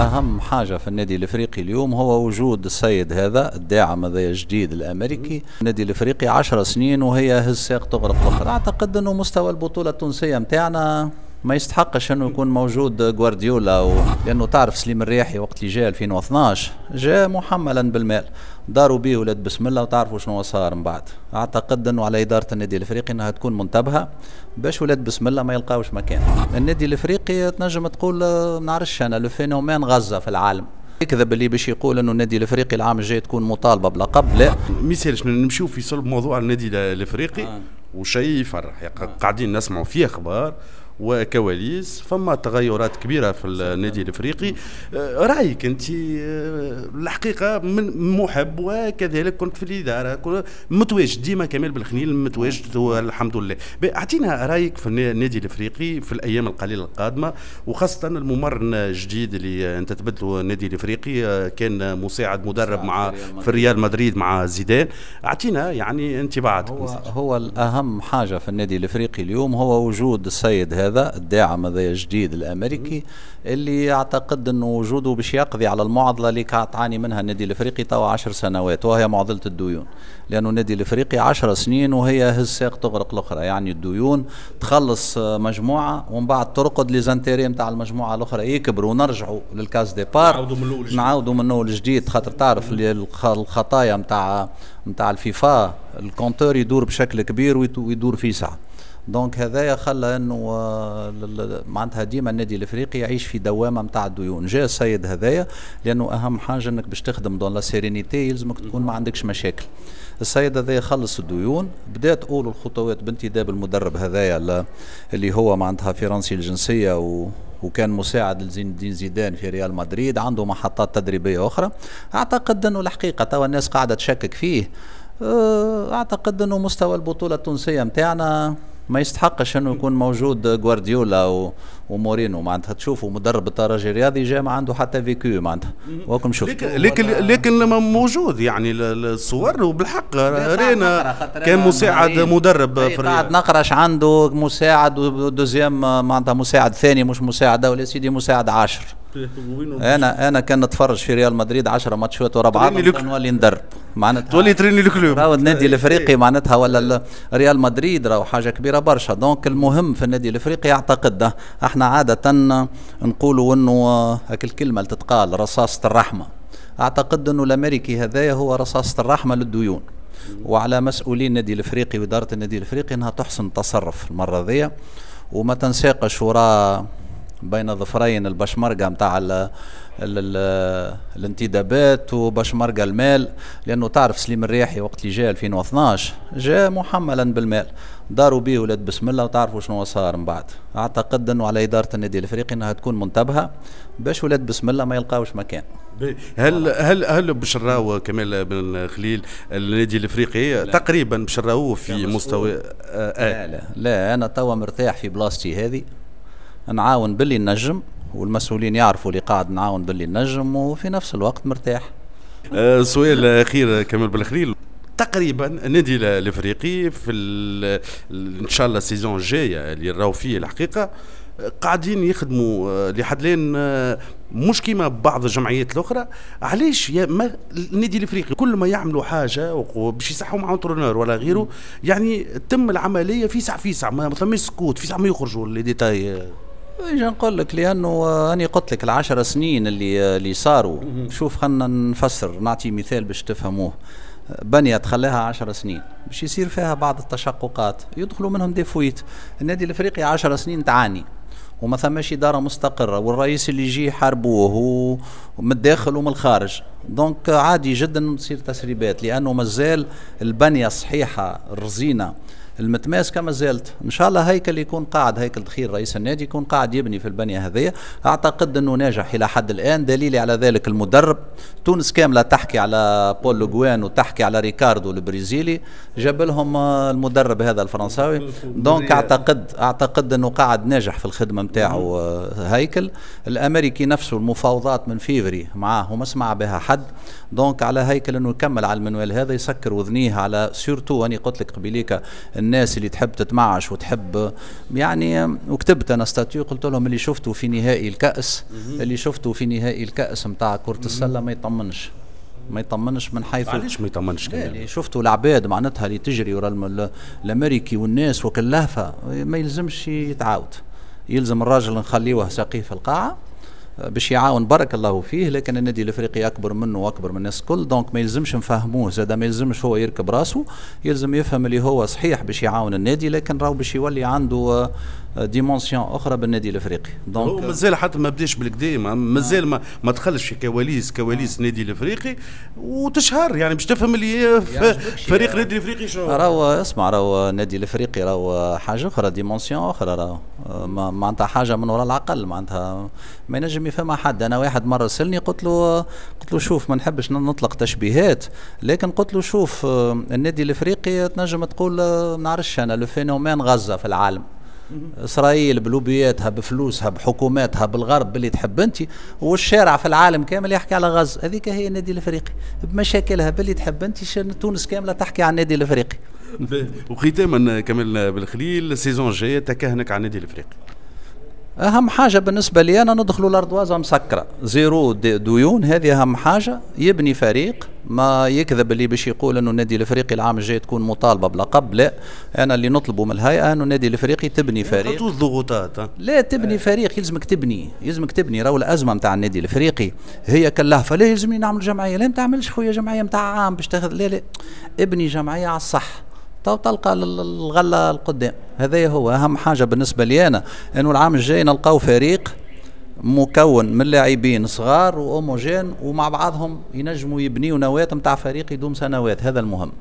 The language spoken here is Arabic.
اهم حاجه في النادي الافريقي اليوم هو وجود السيد هذا الداعم هذا الجديد الامريكي النادي الافريقي 10 سنين وهي هزاق تغرق اخرى اعتقد انه مستوى البطوله التونسيه نتاعنا ما يستحقش انه يكون موجود غوارديولا و... لانه تعرف سليم الريحي وقت اللي جاء 2012 جاء محملا بالمال داروا به ولاد بسم الله وتعرفوا شنو صار من بعد اعتقد انه على اداره النادي الافريقي انها تكون منتبهه باش ولاد بسم الله ما يلقاوش مكان النادي الافريقي تنجم تقول آه، ما نعرفش انا لو غزه في العالم يكذب اللي باش يقول انه النادي الافريقي العام الجاي تكون مطالبه بلقب لا ما يسالش نمشيو في صلب موضوع النادي الافريقي آه. وشيء يفرح قاعدين نسمعوا فيه اخبار وكواليس فما تغيرات كبيره في النادي الافريقي آه، رايك انت آه، الحقيقه من محب وكذلك كنت في الاداره متواجد ديما كمال بالخنيل متواجد والحمد لله اعطينا رايك في النادي الافريقي في الايام القليله القادمه وخاصه الممرن الجديد اللي انت تبدله النادي الافريقي آه، كان مساعد مدرب مع في ريال مدريد مع زيدان اعطينا يعني انطباعاتك هو, هو الاهم حاجه في النادي الافريقي اليوم هو وجود السيد هذا هذا الداعم هذا الجديد الامريكي اللي اعتقد انه وجوده باش يقضي على المعضله اللي كانت تعاني منها النادي الافريقي توا 10 سنوات وهي معضله الديون لانه النادي الافريقي 10 سنين وهي هز ساق تغرق الاخرى يعني الديون تخلص مجموعه ومن بعد ترقد ليزانتيري نتاع المجموعه الاخرى يكبروا ونرجعوا للكاس ديبار نعاودوا من الاول نعاودوا من الاول جديد خاطر تعرف الخطايا نتاع نتاع الفيفا الكونتور يدور بشكل كبير ويدور في ساعه دونك هذايا خلى انه آه، معناتها ديما النادي الافريقي يعيش في دوامه نتاع الديون جاء السيد هذايا لانه اهم حاجه انك باش تخدم دون لا سيرينيتي يلزمك تكون ما عندكش مشاكل السيد هذايا خلص الديون بدات اول الخطوات بانتداب المدرب هذايا اللي هو معناتها فرنسي الجنسيه و وكان مساعد لزين الدين زيدان في ريال مدريد عنده محطات تدريبيه اخرى اعتقد انه الحقيقه توا الناس قاعده تشكك فيه آه، اعتقد انه مستوى البطوله التونسيه نتاعنا ما يستحقش انه يكون موجود غوارديولا و... ومورينو معناتها تشوفوا مدرب الترجي الرياضي جاي ما عنده حتى فيكيو معناتها وكم شفت لكن لكن, لكن لما موجود يعني الصور وبالحق رينا كان مساعد مدرب طيب، في قاعد طيب، نقرا اش عنده مساعد ودوزيام معناتها مساعد ثاني مش مساعد ولا سيدي مساعد عاشر طيب، انا انا كان نتفرج في ريال مدريد 10 ماتشات ورا بعض نولي ندرب معناتها تولي تريني الكلوب راهو النادي إيه، الافريقي إيه. معناتها ولا ريال مدريد راهو حاجه كبيره برشا دونك المهم في النادي الافريقي اعتقد احنا عاده نقولوا انه هاك الكلمه اللي تتقال رصاصه الرحمه اعتقد انه الامريكي هذايا هو رصاصه الرحمه للديون وعلى مسؤولين النادي الافريقي واداره النادي الافريقي انها تحسن التصرف المره ذي وما تنساقش وراء بين ظفرين البشمركه نتاع الانتدابات وبشمركه المال لانه تعرف سليم الريحي وقت اللي جاء 2012 جاء محملا بالمال داروا به ولاد بسم الله وتعرفوا شنو صار من بعد اعتقد انه على اداره النادي الافريقي انها تكون منتبهه باش ولاد بسم الله ما يلقاوش مكان هل هل هل بشراو كمال بن خليل النادي الافريقي تقريبا بشراوه في مستوى آه،, آه لا لا لا انا توا مرتاح في بلاصتي هذه نعاون باللي نجم والمسؤولين يعرفوا اللي قاعد نعاون باللي نجم وفي نفس الوقت مرتاح أه، سؤال اخير كمال بالخليل تقريبا النادي الافريقي في ان شاء الله السيزون الجايه اللي راهو فيه الحقيقه قاعدين يخدموا أه، لحد لين أه، مش كيما بعض الجمعيات الاخرى علاش يا ما النادي الافريقي كل ما يعملوا حاجه باش يصحوا مع انترونور ولا غيره يعني تم العمليه في ساعه في ساعه ما فماش سكوت في ساعه ما يخرجوا لي ديتاي ايش نقول لك لانه انا قلت لك العشر سنين اللي اللي صاروا شوف خلينا نفسر نعطي مثال باش تفهموه بنية تخلاها عشر سنين باش يصير فيها بعض التشققات يدخلوا منهم ديفويت النادي الافريقي عشر سنين تعاني وما ثماش اداره مستقره والرئيس اللي يجي يحاربوه ومن الداخل ومن الخارج دونك عادي جدا تصير تسريبات لانه مازال البنيه الصحيحه الرزينه المتماسكه ما زالت ان شاء الله هيكل يكون قاعد هيكل دخيل رئيس النادي يكون قاعد يبني في البنيه هذه اعتقد انه ناجح الى حد الان دليلي على ذلك المدرب تونس كامله تحكي على بول لوغوان وتحكي على ريكاردو البرازيلي جاب لهم المدرب هذا الفرنساوي دونك اعتقد اعتقد انه قاعد ناجح في الخدمه نتاعو هيكل الامريكي نفسه المفاوضات من فيفري معاه وما سمع بها حد دونك على هيكل انه يكمل على المنوال هذا يسكر وذنيه على سورتو اني قلت لك قبيليك الناس اللي تحب تتمعش وتحب يعني وكتبت انا ستاتيو قلت لهم اللي شفته في نهائي الكاس اللي شفته في نهائي الكاس نتاع كره السله ما يطمنش ما يطمنش من حيث علاش ما يطمنش كمان يعني شفتوا العباد معناتها اللي تجري ورا الامريكي والناس وكلافه ما يلزمش يتعاود يلزم الراجل نخليوه ساقيه في القاعه باش يعاون بارك الله فيه لكن النادي الافريقي اكبر منه واكبر من الناس الكل دونك ما يلزمش نفهموه زاد ما يلزمش هو يركب راسه يلزم يفهم اللي هو صحيح باش يعاون النادي لكن راهو باش يولي عنده ديمونسيون آه، اخرى بالنادي الافريقي دونك مازال حتى ما بداش بالكدا آه، مازال ما, ما دخلش في كواليس كواليس النادي الافريقي وتشهر يعني باش تفهم اللي يعني فريق النادي الافريقي شنو راهو اسمع راهو النادي الافريقي راهو حاجه اخرى ديمونسيون اخرى راهو آه، معناتها حاجه من وراء العقل معناتها ما ينجم فما حد انا واحد مره سالني قلت له قلت له شوف ما نحبش نطلق تشبيهات لكن قلت له شوف آه، النادي الافريقي تنجم تقول آه، ما نعرفش انا لو فينومين غزه في العالم اسرائيل بلوبياتها بفلوسها بحكوماتها بالغرب اللي تحب انت والشارع في العالم كامل يحكي على غزه هذيك هي النادي الافريقي بمشاكلها باللي تحب انت تونس كامله تحكي عن النادي الافريقي وختاما كمال بالخليل السيزون الجايه تكهنك على النادي الافريقي اهم حاجه بالنسبه لي انا ندخلوا لاردوازا مسكره زيرو ديون هذه اهم حاجه يبني فريق ما يكذب اللي باش يقول انه النادي الافريقي العام الجاي تكون مطالبه بلقب لا انا اللي نطلبه من الهيئه انه النادي الافريقي تبني فريق الضغوطات لا تبني آه. فريق يلزمك تبني يلزمك تبني راهو الازمه نتاع النادي الافريقي هي كلهفه لا يلزمني نعمل جمعيه لا ما تعملش خويا جمعيه نتاع عام باش تاخذ لا لا ابني جمعيه على الصح تو تلقى الغله القدام هذا هو اهم حاجه بالنسبه لي انا انه العام الجاي نلقاو فريق مكون من لاعبين صغار واوموجين ومع بعضهم ينجموا يبنيوا نواه نتاع فريق يدوم سنوات هذا المهم